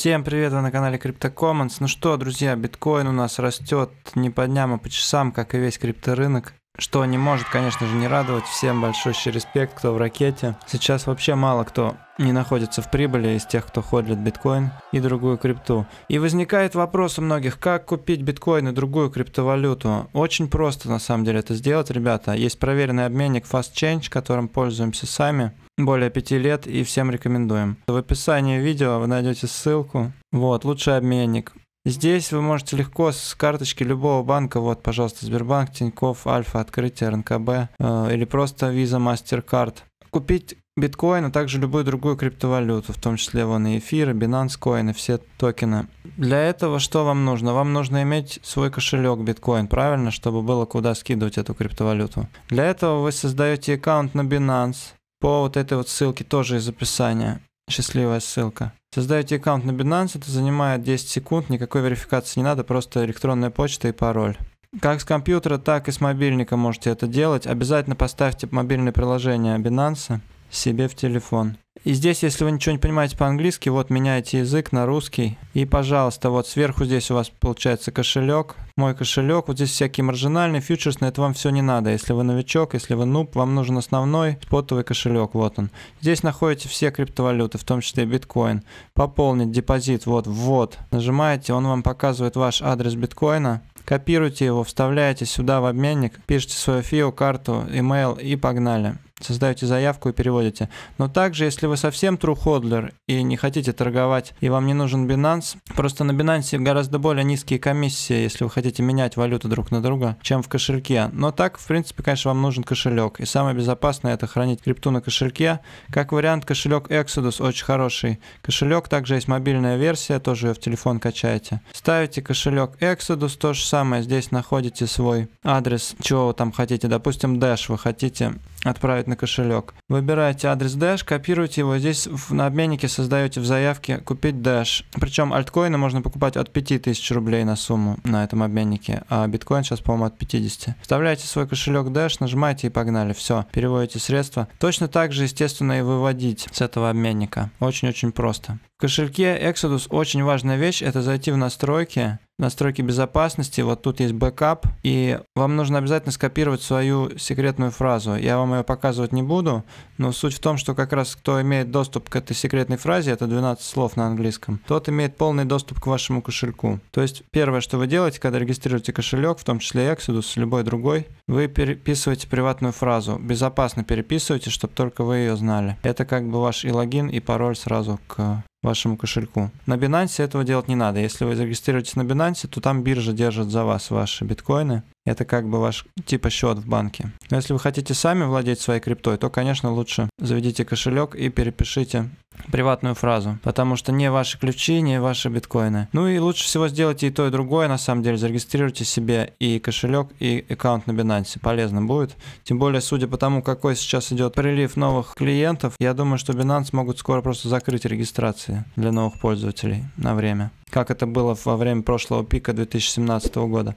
Всем привет, вы на канале CryptoCommons. Ну что, друзья, биткоин у нас растет не по дням, а по часам, как и весь крипторынок. Что не может, конечно же, не радовать. Всем большой респект, кто в ракете. Сейчас вообще мало кто не находится в прибыли из тех, кто ходит биткоин и другую крипту. И возникает вопрос у многих, как купить биткоин и другую криптовалюту. Очень просто на самом деле это сделать, ребята. Есть проверенный обменник FastChange, которым пользуемся сами более 5 лет и всем рекомендуем. В описании видео вы найдете ссылку. Вот, лучший обменник. Здесь вы можете легко с карточки любого банка, вот, пожалуйста, Сбербанк, Тинькофф, Альфа, Открытие, РНКБ э, или просто Visa, MasterCard, купить биткоин, а также любую другую криптовалюту, в том числе вон и эфиры, Binance Coin и все токены. Для этого что вам нужно? Вам нужно иметь свой кошелек биткоин, правильно, чтобы было куда скидывать эту криптовалюту. Для этого вы создаете аккаунт на Binance, по вот этой вот ссылке, тоже из описания. Счастливая ссылка. Создаете аккаунт на Binance, это занимает 10 секунд, никакой верификации не надо, просто электронная почта и пароль. Как с компьютера, так и с мобильника можете это делать. Обязательно поставьте мобильное приложение Binance себе в телефон. И здесь, если вы ничего не понимаете по-английски, вот меняете язык на русский. И, пожалуйста, вот сверху здесь у вас получается кошелек. Мой кошелек. Вот здесь всякие маржинальные, фьючерсные. Это вам все не надо. Если вы новичок, если вы нуб, вам нужен основной спотовый кошелек. Вот он. Здесь находите все криптовалюты, в том числе биткоин. Пополнить депозит. Вот, вот. Нажимаете, он вам показывает ваш адрес биткоина Копируйте его, вставляете сюда в обменник, пишите свою фио, карту, email и погнали создаете заявку и переводите. Но также, если вы совсем true hodler и не хотите торговать, и вам не нужен Binance, просто на Binance гораздо более низкие комиссии, если вы хотите менять валюту друг на друга, чем в кошельке. Но так, в принципе, конечно, вам нужен кошелек. И самое безопасное это хранить крипту на кошельке. Как вариант, кошелек Exodus очень хороший. Кошелек, также есть мобильная версия, тоже ее в телефон качаете. Ставите кошелек Exodus, то же самое. Здесь находите свой адрес, чего вы там хотите. Допустим, Dash вы хотите отправить на кошелек. Выбираете адрес Dash, копируете его. Здесь на обменнике создаете в заявке «Купить Dash». Причем альткоины можно покупать от 5000 рублей на сумму на этом обменнике, а биткоин сейчас, по-моему, от 50. Вставляете свой кошелек Dash, нажимаете и погнали. Все, переводите средства. Точно так же, естественно, и выводить с этого обменника. Очень-очень просто. В кошельке Exodus очень важная вещь – это зайти в настройки настройки безопасности, вот тут есть бэкап, и вам нужно обязательно скопировать свою секретную фразу. Я вам ее показывать не буду, но суть в том, что как раз кто имеет доступ к этой секретной фразе, это 12 слов на английском, тот имеет полный доступ к вашему кошельку. То есть первое, что вы делаете, когда регистрируете кошелек, в том числе Exodus, любой другой, вы переписываете приватную фразу, безопасно переписываете, чтобы только вы ее знали. Это как бы ваш и логин, и пароль сразу к вашему кошельку. На Binance этого делать не надо. Если вы зарегистрируетесь на Binance, то там биржа держит за вас ваши биткоины. Это как бы ваш типа счет в банке. Но если вы хотите сами владеть своей криптой, то, конечно, лучше заведите кошелек и перепишите приватную фразу, потому что не ваши ключи, не ваши биткоины. Ну и лучше всего сделайте и то, и другое, на самом деле. Зарегистрируйте себе и кошелек, и аккаунт на Binance. Полезно будет. Тем более, судя по тому, какой сейчас идет прилив новых клиентов, я думаю, что Binance могут скоро просто закрыть регистрации для новых пользователей на время. Как это было во время прошлого пика 2017 года.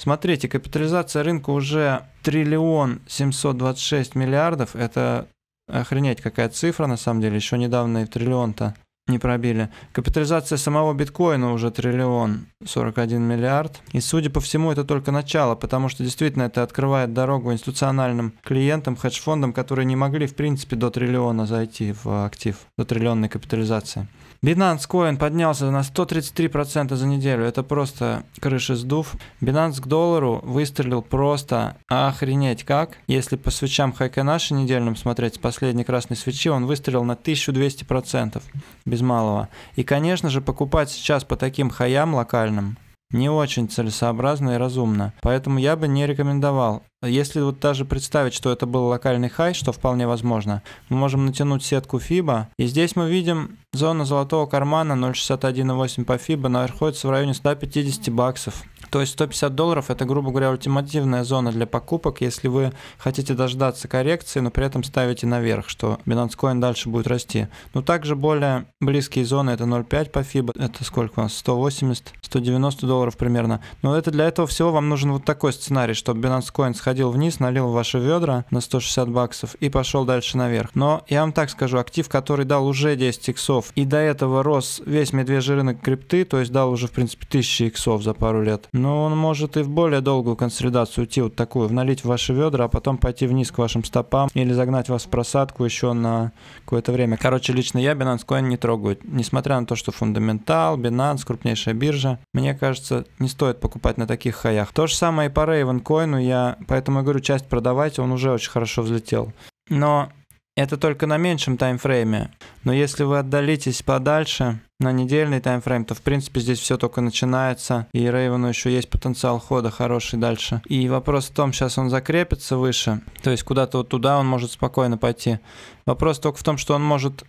Смотрите, капитализация рынка уже триллион 726 миллиардов. Это охренеть какая цифра, на самом деле. Еще недавно и триллион-то не пробили. Капитализация самого биткоина уже триллион 41 миллиард. И, судя по всему, это только начало, потому что действительно это открывает дорогу институциональным клиентам, хедж-фондам, которые не могли, в принципе, до триллиона зайти в актив, до триллионной капитализации. Binance Coin поднялся на 133% за неделю. Это просто крыша сдув. Binance к доллару выстрелил просто охренеть как. Если по свечам хайка нашей недельным смотреть, с последней красной свечи он выстрелил на 1200%. Без малого. И, конечно же, покупать сейчас по таким хаям локальным не очень целесообразно и разумно. Поэтому я бы не рекомендовал. Если вот даже представить, что это был локальный хай, что вполне возможно, мы можем натянуть сетку FIBA. И здесь мы видим зону золотого кармана 0.618 по FIBA находится в районе 150 баксов. То есть 150 долларов – это, грубо говоря, ультимативная зона для покупок, если вы хотите дождаться коррекции, но при этом ставите наверх, что Binance Coin дальше будет расти. Но также более близкие зоны – это 0,5 по FIBA, это сколько у нас, 180, 190 долларов примерно. Но это для этого всего вам нужен вот такой сценарий, чтобы Binance Coin сходил вниз, налил ваши ведра на 160 баксов и пошел дальше наверх. Но я вам так скажу, актив, который дал уже 10 иксов и до этого рос весь медвежий рынок крипты, то есть дал уже, в принципе, 1000 иксов за пару лет, но ну, он может и в более долгую консолидацию уйти вот такую, налить в ваши ведра, а потом пойти вниз к вашим стопам или загнать вас в просадку еще на какое-то время. Короче, лично я Binance Coin не трогаю. Несмотря на то, что фундаментал, Binance, крупнейшая биржа, мне кажется, не стоит покупать на таких хаях. То же самое и по Raven Coin, я поэтому я говорю, часть продавайте, он уже очень хорошо взлетел. Но это только на меньшем таймфрейме. Но если вы отдалитесь подальше на недельный таймфрейм, то в принципе здесь все только начинается. И Рейвену еще есть потенциал хода хороший дальше. И вопрос в том, сейчас он закрепится выше. То есть куда-то вот туда он может спокойно пойти. Вопрос только в том, что он может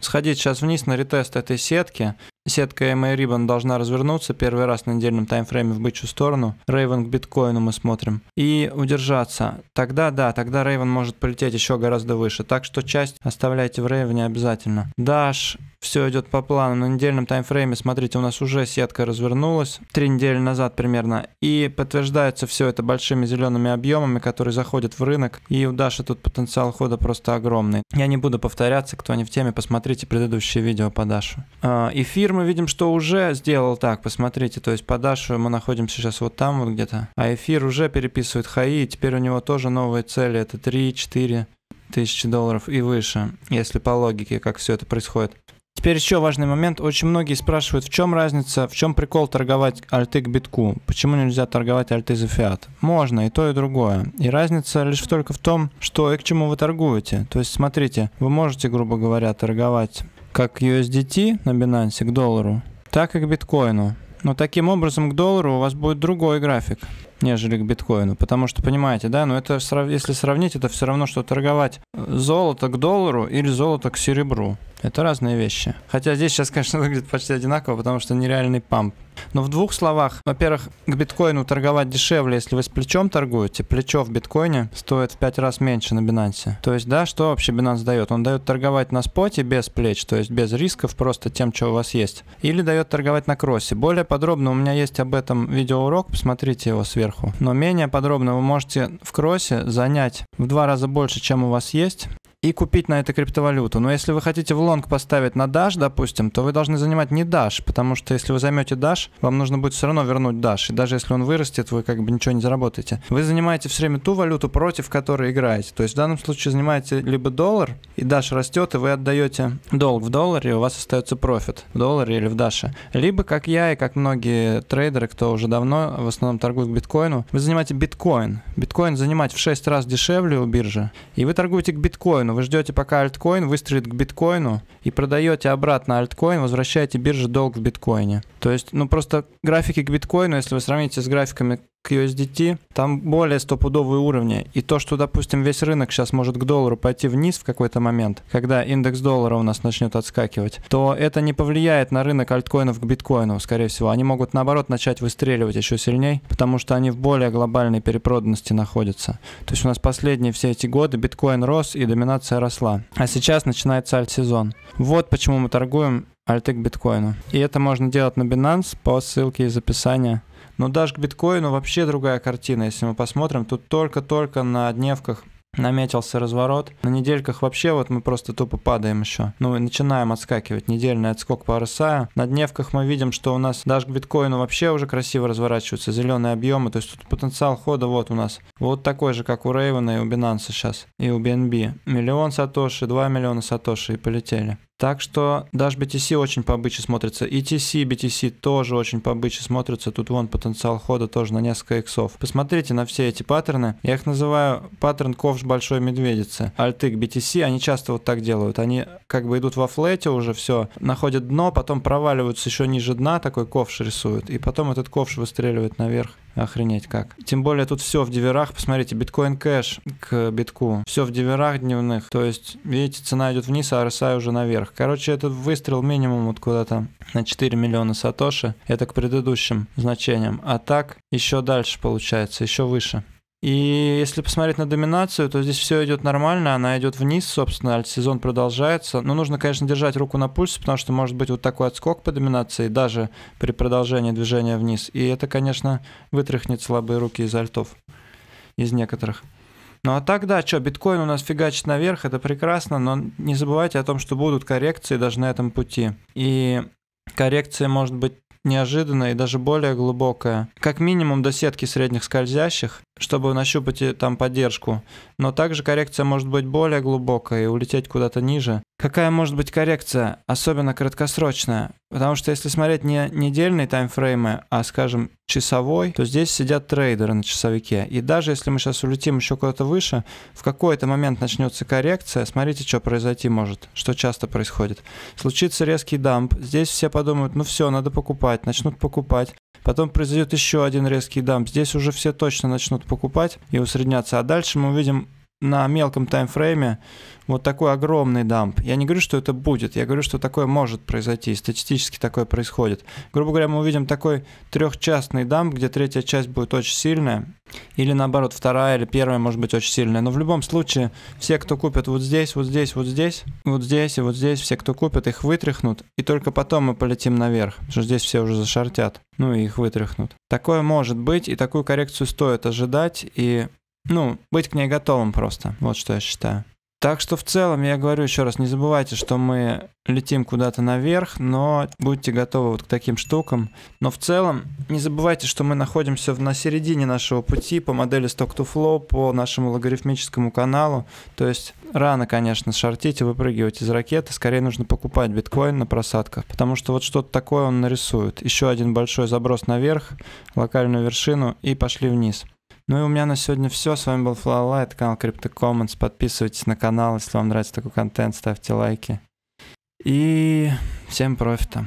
сходить сейчас вниз на ретест этой сетки, Сетка EMA Ribbon должна развернуться первый раз на недельном таймфрейме в бычью сторону. Рейвен к биткоину мы смотрим. И удержаться. Тогда, да, тогда Рейвен может полететь еще гораздо выше. Так что часть оставляйте в Рейвене обязательно. Dash все идет по плану. На недельном таймфрейме, смотрите, у нас уже сетка развернулась. Три недели назад примерно. И подтверждается все это большими зелеными объемами, которые заходят в рынок. И у Даши тут потенциал хода просто огромный. Я не буду повторяться, кто не в теме, посмотрите предыдущее видео по Дашу. А, эфир эфир мы видим, что уже сделал так, посмотрите, то есть по Дашу мы находимся сейчас вот там вот где-то, а эфир уже переписывает ХАИ, и теперь у него тоже новые цели, это 3-4 тысячи долларов и выше, если по логике, как все это происходит. Теперь еще важный момент. Очень многие спрашивают, в чем разница, в чем прикол торговать альты к битку? Почему нельзя торговать альты за фиат? Можно и то, и другое. И разница лишь только в том, что и к чему вы торгуете. То есть, смотрите, вы можете, грубо говоря, торговать как USDT на Binance к доллару, так и к биткоину. Но таким образом к доллару у вас будет другой график, нежели к биткоину. Потому что, понимаете, да, но это, если сравнить, это все равно, что торговать золото к доллару или золото к серебру. Это разные вещи. Хотя здесь сейчас, конечно, выглядит почти одинаково, потому что нереальный памп но в двух словах, во-первых, к биткоину торговать дешевле, если вы с плечом торгуете. Плечо в биткоине стоит в 5 раз меньше на Binance. То есть, да, что вообще Binance дает? Он дает торговать на споте без плеч, то есть без рисков, просто тем, что у вас есть. Или дает торговать на кроссе. Более подробно у меня есть об этом видеоурок, посмотрите его сверху. Но менее подробно вы можете в кроссе занять в два раза больше, чем у вас есть, и купить на эту криптовалюту. Но если вы хотите в лонг поставить на Dash, допустим, то вы должны занимать не Dash, потому что если вы займете Dash, вам нужно будет все равно вернуть Dash. И даже если он вырастет, вы как бы ничего не заработаете. Вы занимаете все время ту валюту, против которой играете. То есть в данном случае занимаете либо доллар, и Dash растет, и вы отдаете долг в долларе, и у вас остается профит в долларе или в Даше. Либо, как я и как многие трейдеры, кто уже давно в основном торгует биткоину, вы занимаете биткоин. Биткоин занимать в 6 раз дешевле у биржи, и вы торгуете к биткоину, биткоину. Вы ждете, пока альткоин выстрелит к биткоину, и продаете обратно альткоин, возвращаете бирже долг в биткоине. То есть, ну просто графики к биткоину, если вы сравните с графиками к USDT, там более стопудовые уровни. И то, что, допустим, весь рынок сейчас может к доллару пойти вниз в какой-то момент, когда индекс доллара у нас начнет отскакивать, то это не повлияет на рынок альткоинов к биткоину, скорее всего. Они могут, наоборот, начать выстреливать еще сильней, потому что они в более глобальной перепроданности находятся. То есть у нас последние все эти годы биткоин рос и доминация росла. А сейчас начинается альт-сезон. Вот почему мы торгуем альты к биткоину. И это можно делать на Binance по ссылке из описания. Но ну, даже к биткоину вообще другая картина. Если мы посмотрим, тут только-только на дневках наметился разворот. На недельках вообще вот мы просто тупо падаем еще. Ну и начинаем отскакивать. Недельный отскок по RSI. На дневках мы видим, что у нас даже к биткоину вообще уже красиво разворачиваются зеленые объемы. То есть тут потенциал хода вот у нас. Вот такой же, как у Рейвена и у Binance сейчас. И у BNB. Миллион сатоши, 2 миллиона сатоши и полетели. Так что даже BTC очень побыче смотрится. И BTC тоже очень побыче смотрится. Тут вон потенциал хода тоже на несколько иксов. Посмотрите на все эти паттерны. Я их называю паттерн ковш большой медведицы. Альты к BTC, они часто вот так делают. Они как бы идут во флете уже, все, находят дно, потом проваливаются еще ниже дна, такой ковш рисуют. И потом этот ковш выстреливает наверх. Охренеть как. Тем более тут все в диверах. Посмотрите, биткоин кэш к битку. Все в диверах дневных. То есть, видите, цена идет вниз, а RSI уже наверх. Короче, этот выстрел минимум вот куда-то на 4 миллиона сатоши. Это к предыдущим значениям. А так еще дальше получается, еще выше. И если посмотреть на доминацию, то здесь все идет нормально, она идет вниз, собственно, сезон продолжается. Но нужно, конечно, держать руку на пульсе, потому что может быть вот такой отскок по доминации даже при продолжении движения вниз. И это, конечно, вытряхнет слабые руки из альтов, из некоторых. Ну а так, да, что, биткоин у нас фигачит наверх, это прекрасно, но не забывайте о том, что будут коррекции даже на этом пути. И коррекция может быть неожиданная и даже более глубокая, Как минимум до сетки средних скользящих, чтобы нащупать там поддержку. Но также коррекция может быть более глубокая и улететь куда-то ниже какая может быть коррекция, особенно краткосрочная. Потому что если смотреть не недельные таймфреймы, а, скажем, часовой, то здесь сидят трейдеры на часовике. И даже если мы сейчас улетим еще куда-то выше, в какой-то момент начнется коррекция, смотрите, что произойти может, что часто происходит. Случится резкий дамп, здесь все подумают, ну все, надо покупать, начнут покупать. Потом произойдет еще один резкий дамп, здесь уже все точно начнут покупать и усредняться. А дальше мы увидим на мелком таймфрейме вот такой огромный дамп. Я не говорю, что это будет, я говорю, что такое может произойти, статистически такое происходит. Грубо говоря, мы увидим такой трехчастный дамп, где третья часть будет очень сильная, или наоборот, вторая или первая может быть очень сильная. Но в любом случае, все, кто купят вот здесь, вот здесь, вот здесь, вот здесь и вот здесь, все, кто купит, их вытряхнут, и только потом мы полетим наверх, потому что здесь все уже зашортят, ну и их вытряхнут. Такое может быть, и такую коррекцию стоит ожидать, и ну, быть к ней готовым просто. Вот что я считаю. Так что в целом, я говорю еще раз, не забывайте, что мы летим куда-то наверх, но будьте готовы вот к таким штукам. Но в целом, не забывайте, что мы находимся на середине нашего пути по модели Stock to Flow, по нашему логарифмическому каналу. То есть рано, конечно, и выпрыгивать из ракеты. Скорее нужно покупать биткоин на просадках, потому что вот что-то такое он нарисует. Еще один большой заброс наверх, локальную вершину и пошли вниз. Ну и у меня на сегодня все. С вами был Флала, канал Crypto Commons. Подписывайтесь на канал, если вам нравится такой контент, ставьте лайки. И всем профита.